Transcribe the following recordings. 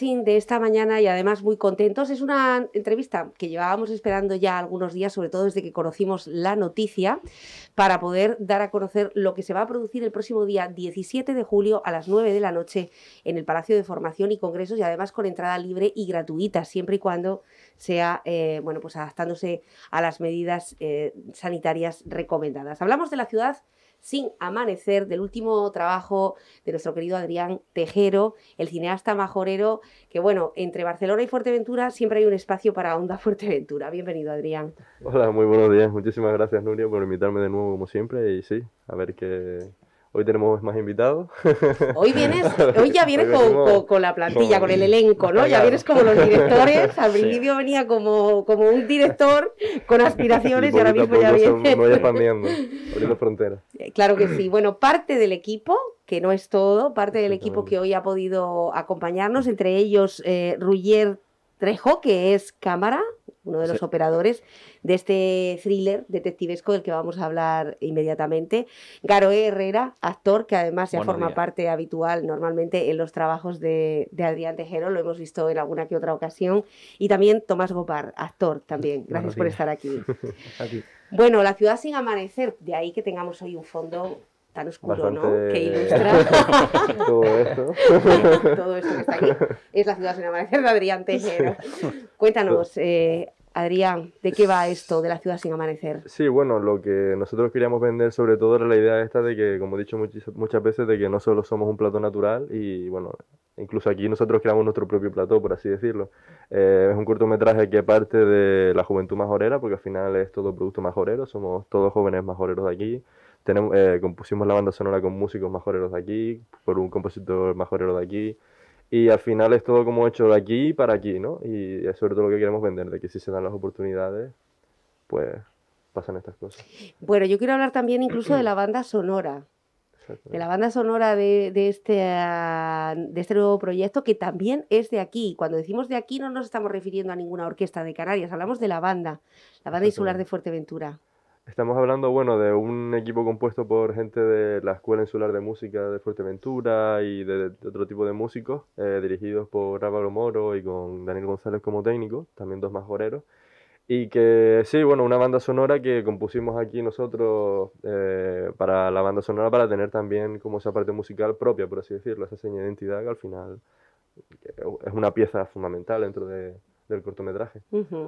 de esta mañana y además muy contentos. Es una entrevista que llevábamos esperando ya algunos días, sobre todo desde que conocimos la noticia, para poder dar a conocer lo que se va a producir el próximo día 17 de julio a las 9 de la noche en el Palacio de Formación y Congresos y además con entrada libre y gratuita, siempre y cuando sea, eh, bueno, pues adaptándose a las medidas eh, sanitarias recomendadas. Hablamos de la ciudad sin Amanecer, del último trabajo de nuestro querido Adrián Tejero, el cineasta majorero, que bueno, entre Barcelona y Fuerteventura siempre hay un espacio para Onda Fuerteventura. Bienvenido, Adrián. Hola, muy buenos días. Muchísimas gracias, Nuria, por invitarme de nuevo, como siempre. Y sí, a ver qué, Hoy tenemos más invitados. Hoy vienes, hoy ya vienes con, la plantilla, con, el elenco, ¿no? Ya vienes como los directores. Al principio venía como, como un director con aspiraciones y, ahora mismo ya vienes. Me voy expandiendo, abriendo fronteras. Eh, claro que sí. Bueno, parte del equipo, que no es todo, parte del equipo que hoy ha podido acompañarnos, entre ellos eh, Ruyer Trejo, que es cámara, uno de los operadores de este thriller detectivesco del que vamos a hablar inmediatamente. Garoé e. Herrera, actor que además ya forma parte habitual normalmente en los trabajos de, Adrián Tejero, lo hemos visto en alguna que otra ocasión. Y también Tomás Gopar, actor también. Gracias por estar aquí. Bueno, La ciudad sin amanecer, de ahí que tengamos hoy un fondo tan oscuro, ¿no? Que ilustra todo esto. todo esto que está aquí. Es la ciudad sin amanecer de Adrián Tejero. Cuéntanos, eh, Adrián, ¿de qué va esto de la ciudad sin amanecer? Sí, bueno, lo que nosotros queríamos vender sobre todo era la idea esta de que, como he dicho muchas veces, de que no solo somos un plato natural y, bueno, incluso aquí nosotros creamos nuestro propio plató, por así decirlo. Eh, es un cortometraje que parte de la juventud majorera, porque al final es todo producto majorero, somos todos jóvenes majoreros de aquí, tenemos, eh, compusimos la banda sonora con músicos majoreros de aquí, por un compositor majorero de aquí, y al final es todo como hecho de aquí para aquí, ¿no? Y es sobre todo lo que queremos vender, de que si se dan las oportunidades, pues pasan estas cosas. Bueno, yo quiero hablar también incluso de la banda sonora. De la banda sonora de, de, este, de este nuevo proyecto, que también es de aquí. Cuando decimos de aquí no nos estamos refiriendo a ninguna orquesta de Canarias, hablamos de la banda, la banda insular de Fuerteventura. Estamos hablando, bueno, de un equipo compuesto por gente de la Escuela Insular de Música de Fuerteventura y de, otro tipo de músicos, eh, dirigidos por Álvaro Moro y con Daniel González como técnico, también dos más majoreros. Y que sí, bueno, una banda sonora que compusimos aquí nosotros eh, para la banda sonora para tener también como esa parte musical propia, por así decirlo, esa seña de identidad que al final es una pieza fundamental dentro de, del cortometraje.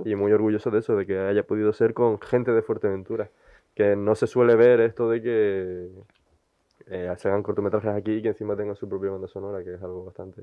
Y muy orgulloso de eso, de que haya podido ser con gente de Fuerteventura. Que no se suele ver esto de que eh, se hagan cortometrajes aquí y que encima tengan su propia banda sonora, que es algo bastante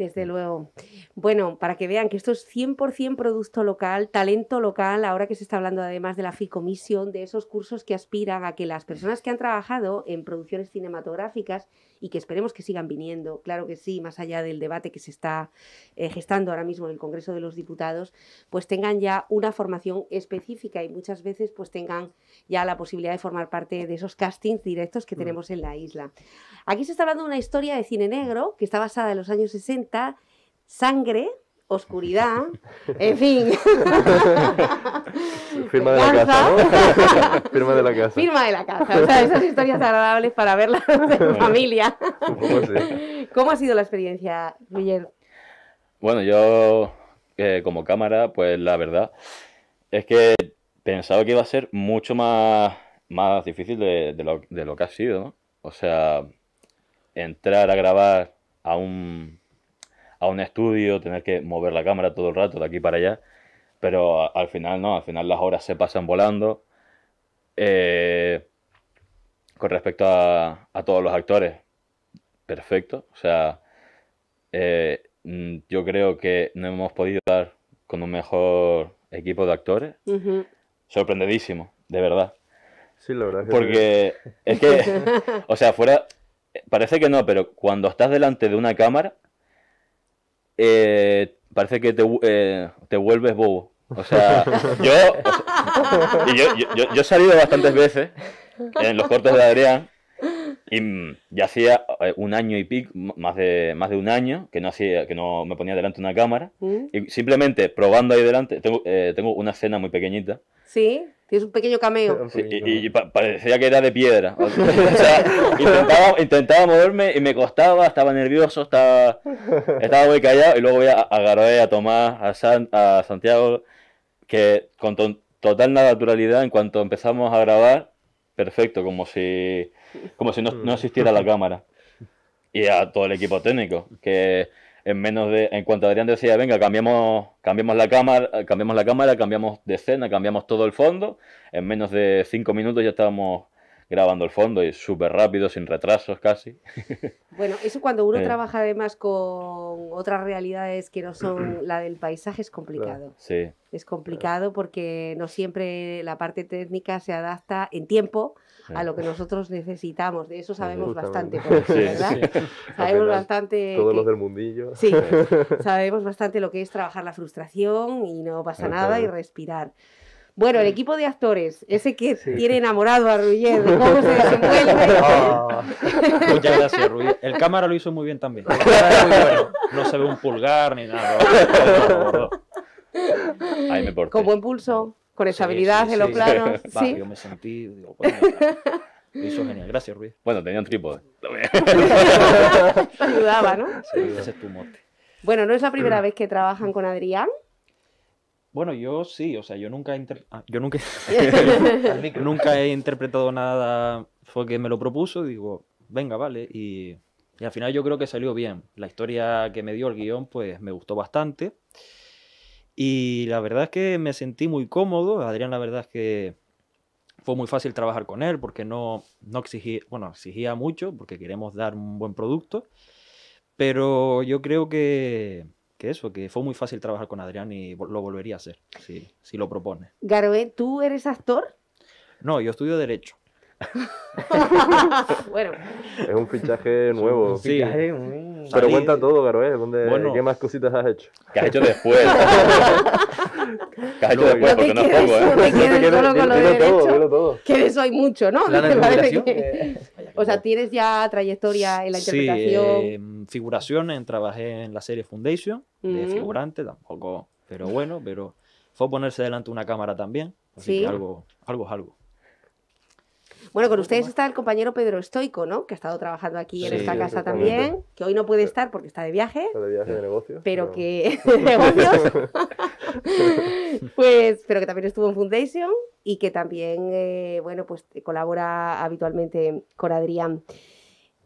desde mm. luego. Bueno, para que vean que esto es 100% producto local, talento local, ahora que se está hablando además de la FICOMISION, de esos cursos que aspiran a que las personas que han trabajado en producciones cinematográficas y que esperemos que sigan viniendo, claro que sí, más allá del debate que se está eh, gestando ahora mismo en el Congreso de los Diputados, pues tengan ya una formación específica y muchas veces pues tengan ya la posibilidad de formar parte de esos castings directos que mm. tenemos en la isla. Aquí se está hablando de una historia de cine negro que está basada en los años 60 sangre, oscuridad, en fin. Firma de la casa, ¿no? Firma de la casa. Firma de la casa. O sea, esas historias agradables para verlas en familia. ¿Cómo ha sido la experiencia, Guillermo. Bueno, yo eh, como cámara, pues la verdad es que pensaba que iba a ser mucho más, más difícil de, lo, que ha sido, O sea, entrar a grabar a un a un estudio, tener que mover la cámara todo el rato de aquí para allá. Pero al final no, al final las horas se pasan volando. Eh, con respecto a, todos los actores, perfecto. O sea, eh, mm, yo creo que no hemos podido dar con un mejor equipo de actores. Sorprendidísimo, de verdad. Sí, la verdad. Porque es que, o sea, fuera, parece que no, pero cuando estás delante de una cámara, eh, parece que eh, te, vuelves bobo. O sea, yo, he salido bastantes veces en los cortes de Adrián y mm, ya hacía eh, un año y pico, más de, más de un año, que no, hacía, que no me ponía delante una cámara. ¿Mm? Y simplemente probando ahí delante, tengo, tengo una escena muy pequeñita. Sí es un pequeño cameo. y, parecía que era de piedra. intentaba, moverme y me costaba, estaba nervioso, estaba, estaba muy callado. Y luego voy agarré a Tomás, a, San, a Santiago, que con total naturalidad, en cuanto empezamos a grabar, perfecto, como si, como si no, no existiera la cámara. Y a todo el equipo técnico, que en menos de, en cuanto Adrián decía, venga, cambiamos, cambiamos la cámara, cambiamos la cámara, cambiamos de escena, cambiamos todo el fondo, en menos de cinco minutos ya estábamos grabando el fondo y súper rápido, sin retrasos casi. Bueno, eso cuando uno eh. trabaja además con otras realidades que no son la del paisaje es complicado. Sí. Es complicado porque no siempre la parte técnica se adapta en tiempo a lo que nosotros necesitamos. De eso sabemos bastante, Sabemos bastante. Todos los del mundillo. Sí, sabemos bastante lo que es trabajar la frustración y no pasa nada y respirar. Bueno, el equipo de actores, ese que tiene enamorado a Ruyer, cómo se ah. Muchas gracias, El cámara lo hizo muy bien también. No se ve un pulgar ni nada. Con buen pulso por esa habilidad de los planos. yo me sentí, bueno, hizo genial, gracias Ruiz. Bueno, tenía un trípode. Ayudaba, ¿no? ese es tu mote. Bueno, no es la primera mm. vez que trabajan con Adrián. Bueno, yo sí, o sea, yo nunca, ah, yo nunca... nunca he interpretado nada, fue que me lo propuso, ...y digo, venga, vale, y... y al final yo creo que salió bien. La historia que me dio el guión, pues me gustó bastante. Y la verdad es que me sentí muy cómodo. Adrián, la verdad es que fue muy fácil trabajar con él porque no, no exigía, bueno, exigía mucho porque queremos dar un buen producto. Pero yo creo que, eso, que fue muy fácil trabajar con Adrián y lo volvería a hacer, si, lo propone. Garoé, ¿tú eres actor? No, yo estudio Derecho. bueno. Es un fichaje nuevo. Sí. Pero cuenta todo, caro. ¿dónde, ¿Qué más cositas has hecho? ¿Qué has hecho después? ¿Qué has hecho después? Porque no es poco, ¿eh? Que de eso hay mucho, ¿no? O sea, tienes ya trayectoria en la interpretación. Sí, eh, figuraciones. Trabajé en la serie Foundation de mm. figurante, tampoco. Pero bueno, pero fue ponerse delante de una cámara también. Así que algo, algo es algo. Bueno, con ustedes está el compañero Pedro Estoico, ¿no? Que ha estado trabajando aquí en esta casa también, que hoy no puede estar porque está de viaje. de viaje de negocios. Pero que... negocios? pues, pero que también estuvo en Foundation y que también, eh, bueno, pues colabora habitualmente con Adrián.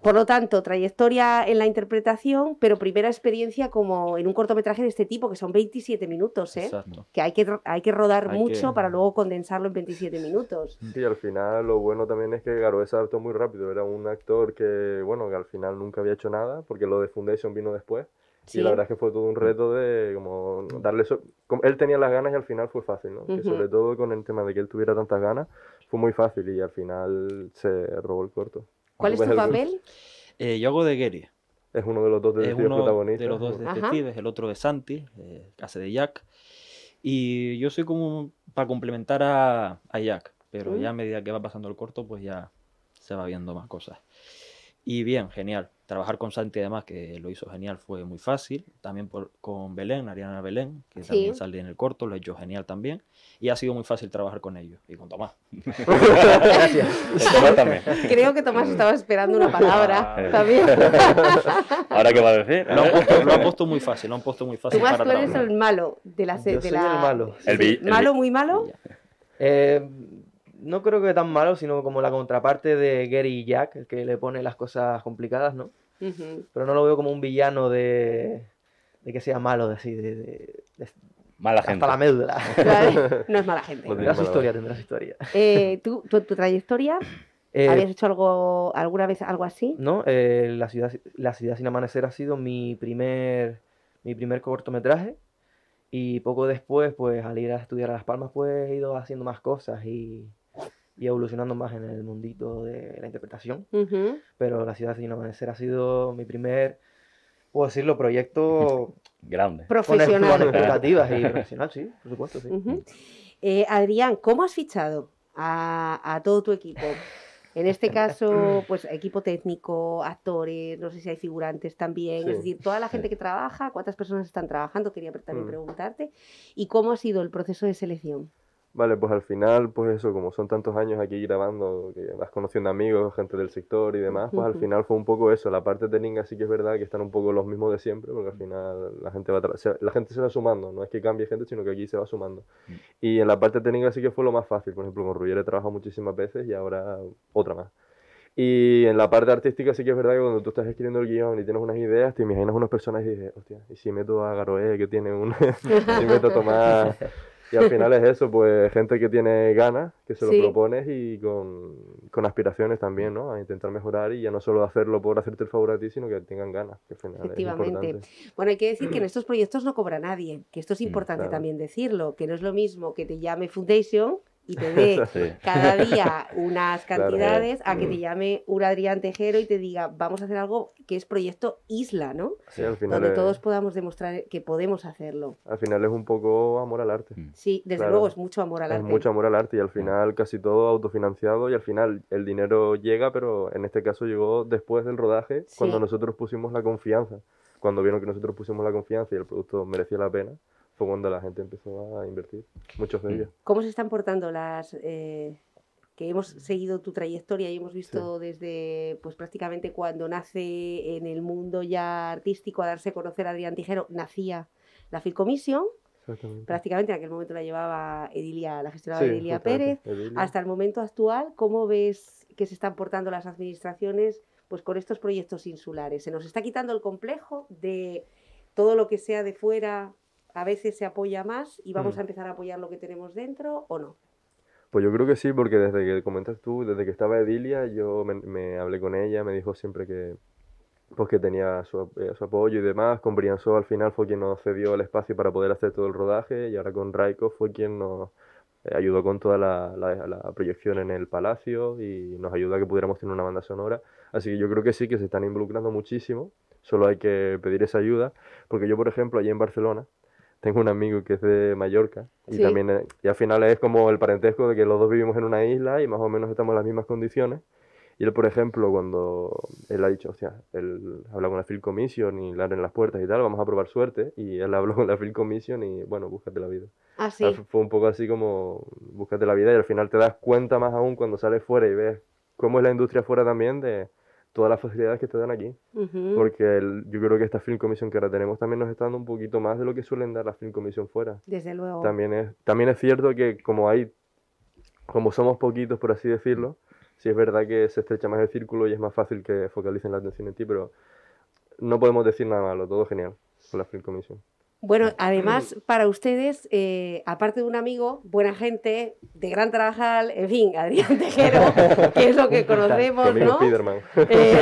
Por lo tanto, trayectoria en la interpretación, pero primera experiencia como en un cortometraje de este tipo, que son 27 minutos, ¿eh? que hay que, hay que rodar mucho para luego condensarlo en 27 minutos. Sí, al final lo bueno también es que Garoé se adaptó muy rápido, era un actor que, bueno, que al final nunca había hecho nada, porque lo de Foundation vino después. Y la verdad es que fue todo un reto de como darle eso, él tenía las ganas y al final fue fácil, ¿no? sobre todo con el tema de que él tuviera tantas ganas, fue muy fácil y al final se robó el corto. ¿Cuál es tu papel? Eh, yo hago de Gary. Es uno de los dos detectives es uno De los dos detectives, el otro de Santi, eh, hace de Jack. Y yo soy como para complementar a, a Jack, pero mm. ya a medida que va pasando el corto, pues ya se va viendo más cosas. Y bien, genial trabajar con Santi además, que lo hizo genial, fue muy fácil. También por, con Belén, Ariana Belén, que también sale en el corto, lo ha hecho genial también. Y ha sido muy fácil trabajar con ellos y con Tomás. Gracias. también. Creo que Tomás estaba esperando una palabra ah. también. ¿Ahora qué va a decir? Lo han, puesto, muy fácil, lo han puesto muy fácil. Tomás, tú eres el malo de la... De Yo el malo. El, malo, muy malo no creo que tan malo, sino como la contraparte de Gary Jack, el que le pone las cosas complicadas, ¿no? Pero no lo veo como un villano de, que sea malo, de así, de, Mala gente. mala hasta la médula. no es mala gente. tendrá su historia, tendrá su historia. ¿tú, tu, trayectoria? Eh, ¿Habías hecho algo alguna vez algo así? No, eh, la, ciudad, la ciudad sin amanecer ha sido mi primer, mi primer cortometraje. Y poco después, pues al ir a estudiar a Las Palmas, pues he ido haciendo más cosas y, y evolucionando más en el mundito de la interpretación. Pero La ciudad sin amanecer ha sido mi primer, puedo decirlo, proyecto grande. Profesional. profesional, sí, por supuesto, sí. Eh, Adrián, ¿cómo has fichado a, todo tu equipo? En este caso, pues equipo técnico, actores, no sé si hay figurantes también, es decir, toda la gente que trabaja, cuántas personas están trabajando, quería también mm. preguntarte, y cómo ha sido el proceso de selección. Vale, pues al final, pues eso, como son tantos años aquí grabando, que vas conociendo amigos, gente del sector y demás, pues al final fue un poco eso. La parte técnica sí que es verdad que están un poco los mismos de siempre, porque al final la gente, va se, la gente se va sumando, no es que cambie gente, sino que aquí se va sumando. Mm. Y en la parte técnica sí que fue lo más fácil, por ejemplo, con Ruggier he trabajado muchísimas veces y ahora otra más. Y en la parte artística sí que es verdad que cuando tú estás escribiendo el guión y tienes unas ideas, te imaginas unas personas y dices, hostia, ¿y si meto a Garoé que tiene un... si meto a Tomás... Y al final es eso, pues gente que tiene ganas, que se lo propones y con, aspiraciones también, ¿no? A intentar mejorar y ya no solo hacerlo por hacerte el favor a ti, sino que tengan ganas, Efectivamente. Bueno, hay que decir que en estos proyectos no cobra nadie, que esto es importante también decirlo, que no es lo mismo que te llame Foundation y te dé cada día unas cantidades a que mm. te llame un Adrián Tejero y te diga, vamos a hacer algo que es proyecto isla, ¿no? Donde todos podamos demostrar que podemos hacerlo. Al final es un poco amor al arte. Mm. Sí, desde luego es mucho amor al arte. mucho amor al arte y al final casi todo autofinanciado y al final el dinero llega, pero en este caso llegó después del rodaje, cuando nosotros pusimos la confianza. Cuando vieron que nosotros pusimos la confianza y el producto merecía la pena, fue cuando la gente empezó a invertir, muchos de mm. ¿Cómo se están portando las eh, que hemos seguido tu trayectoria y hemos visto desde pues prácticamente cuando nace en el mundo ya artístico a darse a conocer a Adrián Tijero, nacía la Phil Commission. Prácticamente en aquel momento la llevaba Edilia, la gestionaba Edilia Pérez. Hasta el momento actual, ¿cómo ves que se están portando las administraciones pues con estos proyectos insulares? ¿Se nos está quitando el complejo de todo lo que sea de fuera a veces se apoya más y vamos hmm. a empezar a apoyar lo que tenemos dentro o no. Pues yo creo que sí, porque desde que comentas tú, desde que estaba Edilia, yo me, hablé con ella, me dijo siempre que, pues que tenía eh, su, apoyo y demás. Con Brianzo al final fue quien nos cedió el espacio para poder hacer todo el rodaje y ahora con Raiko fue quien nos eh, ayudó con toda la, la, proyección en el palacio y nos ayuda a que pudiéramos tener una banda sonora. Así que yo creo que sí, que se están involucrando muchísimo, solo hay que pedir esa ayuda, porque yo por ejemplo allí en Barcelona, tengo un amigo que es de Mallorca y también eh, al final es como el parentesco de que los dos vivimos en una isla y más o menos estamos en las mismas condiciones. Y él, por ejemplo, cuando él ha dicho, o sea, él habla con la Phil Commission y le abren las puertas y tal, vamos a probar suerte. Y él habló con la Phil Commission y, bueno, búscate la vida. Así. Ah, fue un poco así como, búscate la vida y al final te das cuenta más aún cuando sales fuera y ves cómo es la industria fuera también de, todas las facilidades que te dan aquí, porque yo creo que esta Film Commission que ahora tenemos también nos está dando un poquito más de lo que suelen dar las Film Commission fuera. Desde luego. También es, también es cierto que como hay, como somos poquitos, por así decirlo, sí es verdad que se estrecha más el círculo y es más fácil que focalicen la atención en ti, pero no podemos decir nada malo, todo genial con la Film Commission. Bueno, ah, además, mm. para ustedes, eh, aparte de un amigo, buena gente, de gran trabajal, en fin, Adrián Tejero, que es lo que conocemos, ¿no? Spiderman. Eh,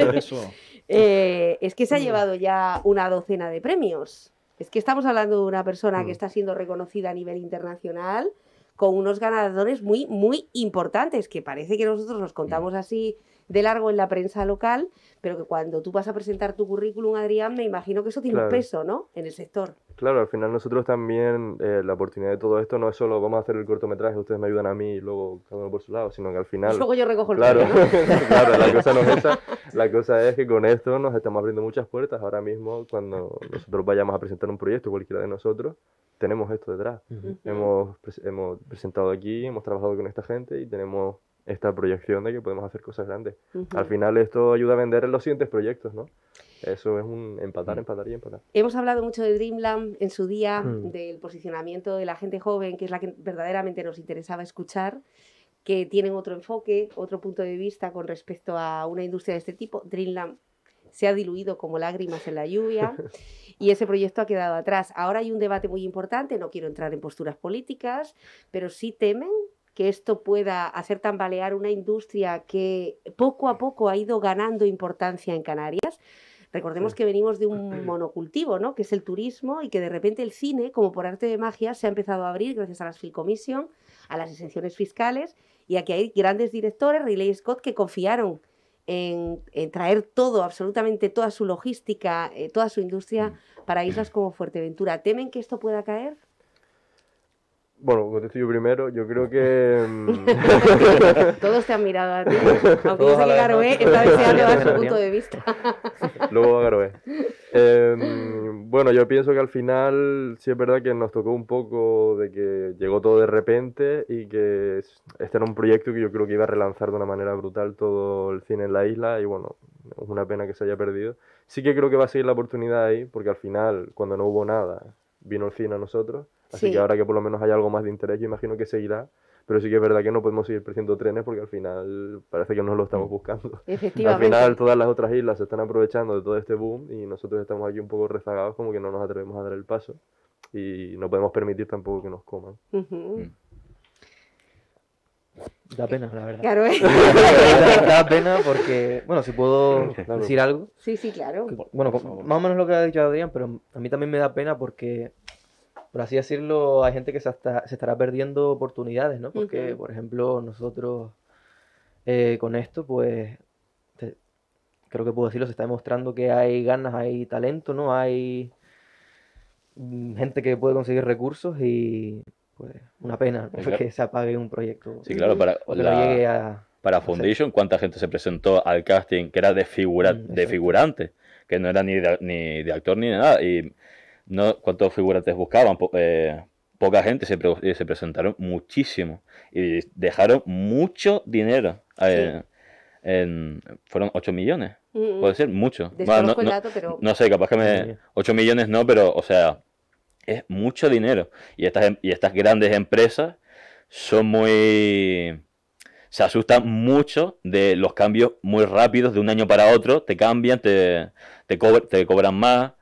es ¿no? Eh, es que se ha mm. llevado ya una docena de premios. Es que estamos hablando de una persona que mm. está siendo reconocida a nivel internacional con unos ganadores muy, muy importantes, que parece que nosotros nos contamos así de largo en la prensa local, pero que cuando tú vas a presentar tu currículum, Adrián, me imagino que eso tiene un peso, ¿no? En el sector. Claro, al final nosotros también, eh, la oportunidad de todo esto no es solo vamos a hacer el cortometraje, ustedes me ayudan a mí y luego cada uno por su lado, sino que al final... Luego yo recojo el Claro, claro la, cosa no es esa, la cosa es que con esto nos estamos abriendo muchas puertas. Ahora mismo, cuando nosotros vayamos a presentar un proyecto, cualquiera de nosotros, tenemos esto detrás. hemos, hemos presentado aquí, hemos trabajado con esta gente y tenemos esta proyección de que podemos hacer cosas grandes. Al final esto ayuda a vender en los siguientes proyectos, ¿no? Eso es un empatar, mm. empatar y empatar. Hemos hablado mucho de Dreamland en su día, mm. del posicionamiento de la gente joven, que es la que verdaderamente nos interesaba escuchar, que tienen otro enfoque, otro punto de vista con respecto a una industria de este tipo. Dreamland se ha diluido como lágrimas en la lluvia y ese proyecto ha quedado atrás. Ahora hay un debate muy importante, no quiero entrar en posturas políticas, pero sí temen que esto pueda hacer tambalear una industria que poco a poco ha ido ganando importancia en Canarias. Recordemos que venimos de un monocultivo, ¿no? Que es el turismo y que de repente el cine, como por arte de magia, se ha empezado a abrir gracias a las Film a las exenciones fiscales y a que hay grandes directores, Riley Scott, que confiaron en, traer todo, absolutamente toda su logística, eh, toda su industria mm. para islas como Fuerteventura. ¿Temen que esto pueda caer? Bueno, contesto yo primero. Yo creo que. Mm, Todos te han mirado a ti. Aunque yo sé que Garoé está deseando dar su punto de vista. Luego Garoé. Em, bueno, yo pienso que al final sí es verdad que nos tocó un poco de que llegó todo de repente y que este era un proyecto que yo creo que iba a relanzar de una manera brutal todo el cine en la isla y bueno, es una pena que se haya perdido. Sí que creo que va a seguir la oportunidad ahí porque al final, cuando no hubo nada, vino el cine a nosotros Así que ahora que por lo menos hay algo más de interés, yo imagino que seguirá. Pero sí que es verdad que no podemos seguir presionando trenes porque al final parece que no lo estamos mm. buscando. Efectivamente. Al final todas las otras islas se están aprovechando de todo este boom y nosotros estamos allí un poco rezagados, como que no nos atrevemos a dar el paso y no podemos permitir tampoco que nos coman. Mm. Da pena, la verdad. Claro, ¿eh? da, pena porque, bueno, si puedo decir algo. Sí, sí, claro. bueno, más o menos lo que ha dicho Adrián, pero a mí también me da pena porque por así decirlo, hay gente que se, estará perdiendo oportunidades, ¿no? Porque, por ejemplo, nosotros eh, con esto, pues, creo que puedo decirlo, se está demostrando que hay ganas, hay talento, ¿no? Hay mm, gente que puede conseguir recursos y, pues, una pena que se apague un proyecto. Sí, claro, para... para Foundation, cuánta gente se presentó al casting que era de, figura, mm, de figurante, que no era ni de, ni de actor ni nada. Y no cuántos figurantes buscaban, eh, poca gente se, eh, se, presentaron muchísimo y dejaron mucho dinero. Eh, fueron 8 millones, mm, mm. puede ser mucho. no, sé, capaz que me. 8 millones no, pero, o sea, es mucho dinero. Y estas, em, y estas grandes empresas son muy. Se asustan mucho de los cambios muy rápidos de un año para otro. Te cambian, te, te cobran más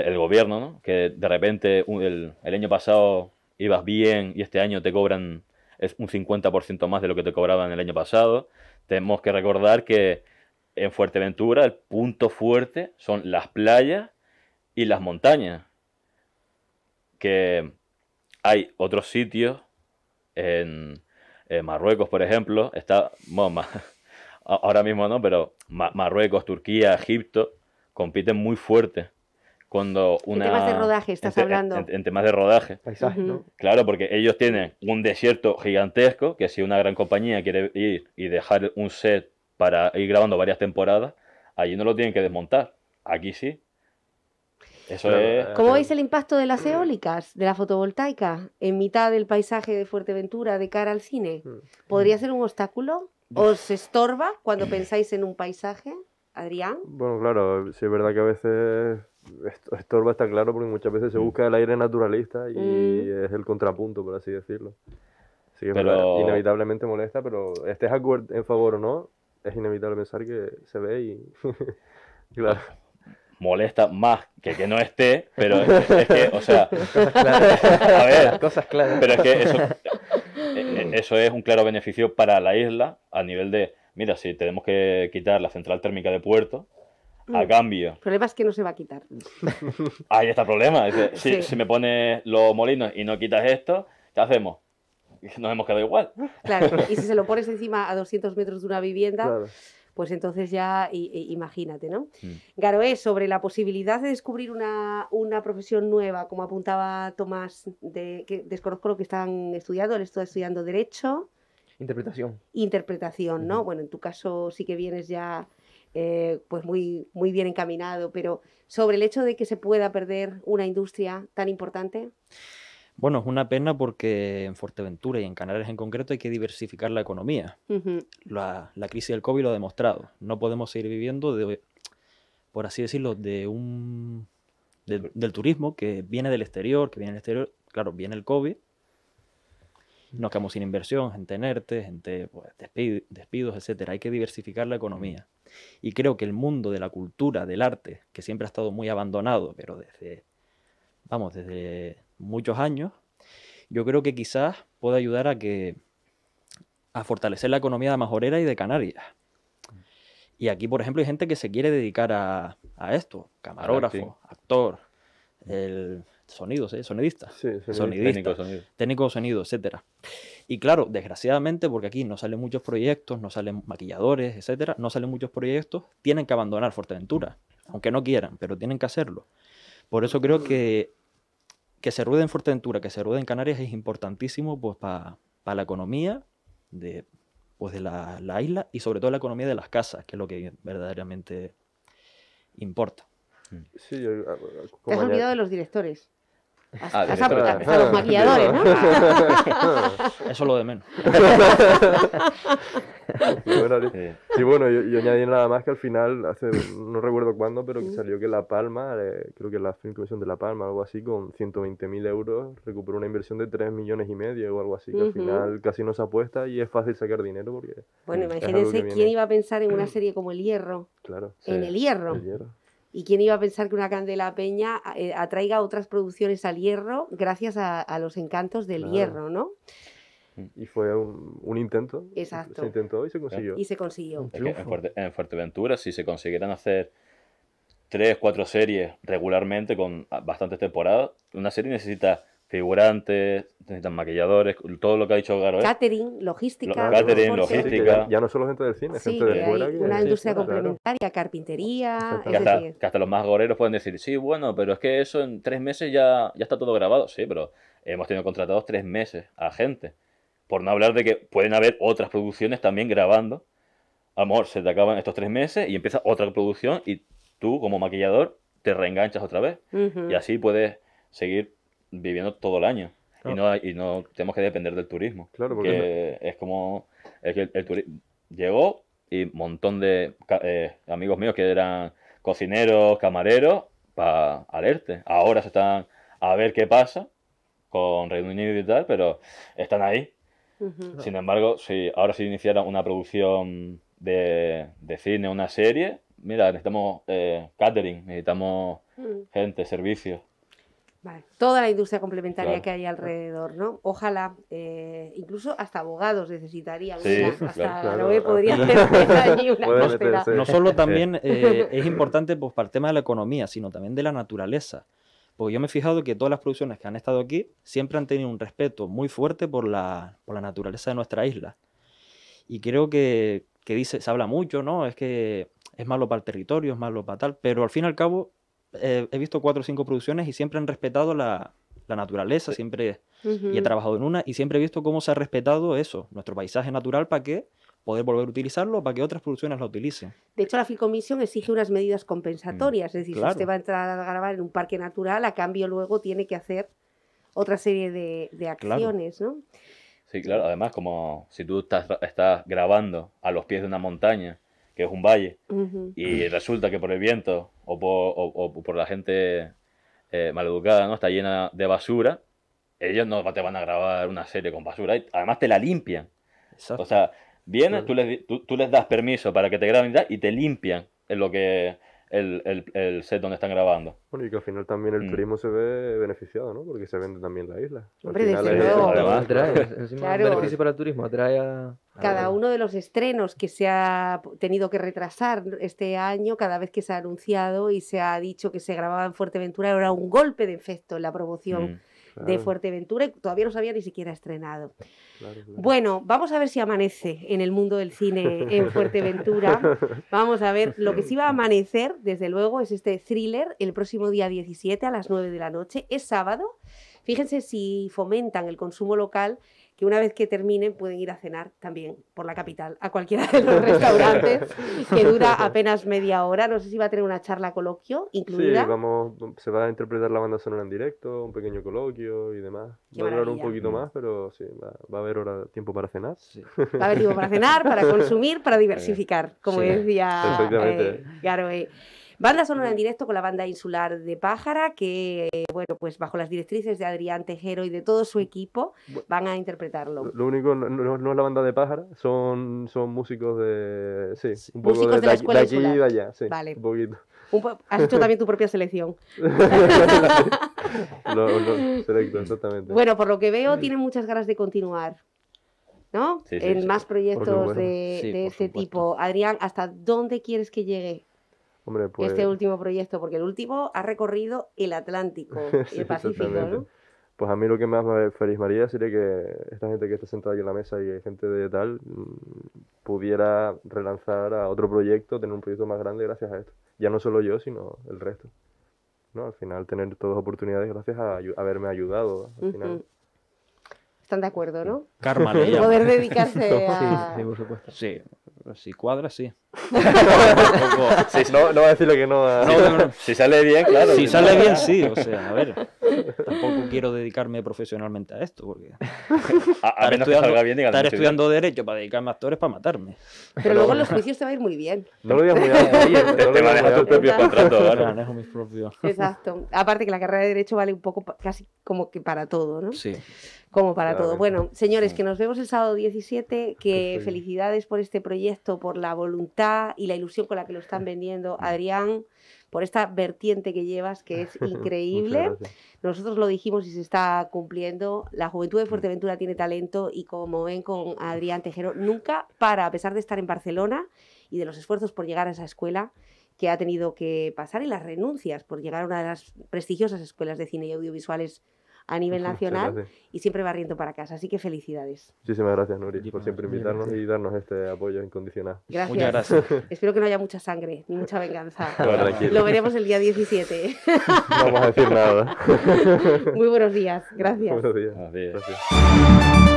el, gobierno, ¿no? Que de repente el, año pasado ibas bien y este año te cobran un 50% más de lo que te cobraban el año pasado. Tenemos que recordar que en Fuerteventura el punto fuerte son las playas y las montañas. Que hay otros sitios en, Marruecos, por ejemplo, está, ahora mismo no, pero Marruecos, Turquía, Egipto compiten muy fuerte una... En temas de rodaje estás hablando. En, temas de rodaje. Paisaje, Claro, porque ellos tienen un desierto gigantesco que si una gran compañía quiere ir y dejar un set para ir grabando varias temporadas, allí no lo tienen que desmontar. Aquí sí. Eso es... Eh, ¿Cómo veis el impacto de las eólicas, de la fotovoltaica, en mitad del paisaje de Fuerteventura de cara al cine? Mm. ¿Podría ser un obstáculo? ¿Os estorba cuando pensáis en un paisaje, Adrián? Bueno, claro, sí es verdad que a veces estorba está claro porque muchas veces se mm. busca el aire naturalista y mm. es el contrapunto, por así decirlo. pero... inevitablemente molesta, pero estés en favor o no, es inevitable pensar que se ve y... claro. Molesta más que que no esté, pero es, que, o sea... A ver, cosas claras. Pero es que eso, eh, eso es un claro beneficio para la isla a nivel de, mira, si tenemos que quitar la central térmica de puerto, a mm. cambio. El problema es que no se va a quitar. Ahí está el problema. si, me pones los molinos y no quitas esto, ¿qué hacemos? Nos hemos quedado igual. Claro, y si se lo pones encima a 200 metros de una vivienda, pues entonces ya imagínate, ¿no? Garoé, mm. eh, sobre la posibilidad de descubrir una, profesión nueva, como apuntaba Tomás, que desconozco lo que están estudiando, él está estudiando Derecho. Interpretación. Interpretación, ¿no? Bueno, en tu caso sí que vienes ya eh, pues muy, muy bien encaminado, pero sobre el hecho de que se pueda perder una industria tan importante. Bueno, es una pena porque en Fuerteventura y en Canarias en concreto hay que diversificar la economía. la, crisis del COVID lo ha demostrado. No podemos seguir viviendo, de, por así decirlo, de un, del turismo que viene del exterior, que viene del exterior. Claro, viene el COVID, nos quedamos sin inversión, gente tenerte, gente pues, despidos, etcétera. Hay que diversificar la economía. Mm. Y creo que el mundo de la cultura, del arte, que siempre ha estado muy abandonado, pero desde, vamos, desde muchos años, yo creo que quizás pueda ayudar a que a fortalecer la economía de Majorera y de Canarias. Mm. Y aquí, por ejemplo, hay gente que se quiere dedicar a, a esto, camarógrafo, actor, mm. el, Sonidos, ¿eh? sonidistas técnicos Sí, sonidista. sonido. etcétera. Y claro, desgraciadamente, porque aquí no salen muchos proyectos, no salen maquilladores, etcétera, no salen muchos proyectos, tienen que abandonar Fuerteventura, aunque no quieran, pero tienen que hacerlo. Por eso creo que que se ruede en Fuerteventura, que se ruede en Canarias es importantísimo pues para la economía de, pues, de la, isla y sobre todo la economía de las casas, que es lo que verdaderamente importa. Sí, olvidado de los directores. Ah, a los maquilladores, ¿no? Eso lo de menos. y bueno, y, yo, añadí nada más que al final, no recuerdo cuándo, pero que salió que La Palma, eh, creo que la Film de La Palma, algo así, con 120.000 euros, recuperó una inversión de 3 millones y medio o algo así, que al final casi no se apuesta y es fácil sacar dinero porque... Bueno, imagínense quién iba a pensar en una serie como El Hierro. Claro. En El hierro. ¿Y quién iba a pensar que una Candela Peña eh, atraiga otras producciones al hierro gracias a, los encantos del hierro, ¿no? Mm, y fue un, intento. Exacto. Se intentó y se consiguió. Y se consiguió. en, en, Fuerteventura, si se consiguieran hacer tres, cuatro series regularmente con ah, bastantes temporadas, una serie necesita figurantes, necesitan maquilladores, todo lo que ha dicho Garo. ¿eh? Catering, logística. catering, logística. ya, no solo gente del cine, gente de fuera. Una industria complementaria, carpintería. Que hasta, los más goreros pueden decir, sí, bueno, pero es que eso en tres meses ya, ya está todo grabado. Sí, pero hemos tenido contratados tres meses a gente. Por no hablar de que pueden haber otras producciones también grabando. Amor, se te acaban estos tres meses y empieza otra producción y tú como maquillador te reenganchas otra vez. Y así puedes seguir viviendo todo el año. Y, no, y no tenemos que depender del turismo. Claro, porque. Es como. Es que el, turismo. Llegó y un montón de eh, amigos míos que eran cocineros, camareros, para alerte. Ahora se están a ver qué pasa con Reino y tal, pero están ahí. Sin embargo, si ahora si iniciara una producción de, cine, una serie, mira, necesitamos eh, catering, necesitamos mm. gente, servicios. Vale. Toda la industria complementaria que hay alrededor, ¿no? Ojalá, eh, incluso hasta abogados necesitarían. hasta podría una No solo también eh, es importante pues, para el tema de la economía, sino también de la naturaleza. Porque yo me he fijado que todas las producciones que han estado aquí siempre han tenido un respeto muy fuerte por la, por la naturaleza de nuestra isla. Y creo que, que dice, se habla mucho, ¿no? Es que es malo para el territorio, es malo para tal, pero al fin y al cabo eh, he visto cuatro o cinco producciones y siempre han respetado la, naturaleza, siempre y he trabajado en una y siempre he visto cómo se ha respetado eso, nuestro paisaje natural, para que poder volver a utilizarlo, para que otras producciones lo utilicen. De hecho, la Filcomisión exige unas medidas compensatorias, mm, es decir, si usted va a entrar a grabar en un parque natural, a cambio luego tiene que hacer otra serie de, acciones, ¿no? Sí, claro, además como si tú estás grabando a los pies de una montaña, que es un valle, y resulta que por el viento o por, la gente eh, maleducada, ¿no? Está llena de basura, ellos no te van a grabar una serie con basura, además te la limpian. O sea, vienes, tú les, tú les das permiso para que te graben y te limpian en lo que el, el, el, set donde están grabando. Bueno, y que al final también el mm. turismo se ve beneficiado, ¿no? Porque se vende también la isla. Hombre, desde luego. Además, atrae, claro. beneficio para el turismo, atrae Cada uno de los estrenos que se ha tenido que retrasar este año, cada vez que se ha anunciado y se ha dicho que se grababa en Fuerteventura, era un golpe de efecto en la promoción. Mm de Fuerteventura y todavía no se había ni siquiera estrenado. Bueno, vamos a ver si amanece en el mundo del cine en Fuerteventura. vamos a ver, lo que sí va a amanecer, desde luego, es este thriller el próximo día 17 a las 9 de la noche. Es sábado. Fíjense si fomentan el consumo local que una vez que terminen pueden ir a cenar también por la capital, a cualquiera de los restaurantes, que dura apenas media hora. No sé si va a tener una charla coloquio incluida. Sí, vamos, se va a interpretar la banda sonora en directo, un pequeño coloquio y demás. va a durar un poquito más, pero sí, va, a haber hora, tiempo para cenar. Va a haber tiempo para cenar, para consumir, para diversificar, como decía eh, Garoe. Banda sonora en directo con la banda insular de Pájara, que, bueno, pues bajo las directrices de Adrián Tejero y de todo su equipo, van a interpretarlo. Lo único, no, es la banda de Pájara, son, son músicos de. Sí, un poco de, aquí y de allá, Vale. Un has hecho también tu propia selección. exactamente. Bueno, por lo que veo, tienen muchas ganas de continuar. ¿no? en más proyectos de, este tipo. Adrián, ¿hasta dónde quieres que llegue este pues último proyecto, porque el último ha recorrido el Atlántico y el Pacífico, Pues a mí lo que más me feliz María sería que esta gente que está sentada aquí en la mesa y gente de tal mm, pudiera relanzar a otro proyecto, tener un proyecto más grande gracias a esto. Ya no solo yo, sino el resto. ¿no? Al final tener todas oportunidades gracias a haberme ayudado. Al están de acuerdo, ¿no? Karma Poder dedicarse a... Sí, sí, por supuesto. Sí, si cuadra, sí. no, no va a decir lo que no, no, no, Si sale bien, claro. Si sale bien, sí. O sea, a ver, tampoco quiero dedicarme profesionalmente a esto, porque estar estudiando derecho para dedicarme a actores para matarme. Pero, luego en los juicios te va a ir muy bien. No lo digas muy bien. Te, tus propios contratos, Exacto. Aparte que la carrera de derecho vale un poco casi como que para todo, ¿no? Sí. Como para todo. Bueno, señores, que nos vemos el sábado 17, que felicidades por este proyecto, por la voluntad y la ilusión con la que lo están vendiendo. Adrián, por esta vertiente que llevas, que es increíble. Nosotros lo dijimos y se está cumpliendo. La juventud de mm. Fuerteventura tiene talento y como ven con Adrián Tejero, nunca para, a pesar de estar en Barcelona y de los esfuerzos por llegar a esa escuela que ha tenido que pasar y las renuncias por llegar a una de las prestigiosas escuelas de cine y audiovisuales a nivel nacional y siempre barriendo para casa. Así que felicidades. Muchísimas gracias, Nuri, por pues, siempre invitarnos y darnos este apoyo incondicional. Gracias. Espero que no haya mucha sangre ni mucha venganza. Lo veremos el día 17. No vamos a decir nada. Muy buenos días. Gracias. Buenos días. Gracias.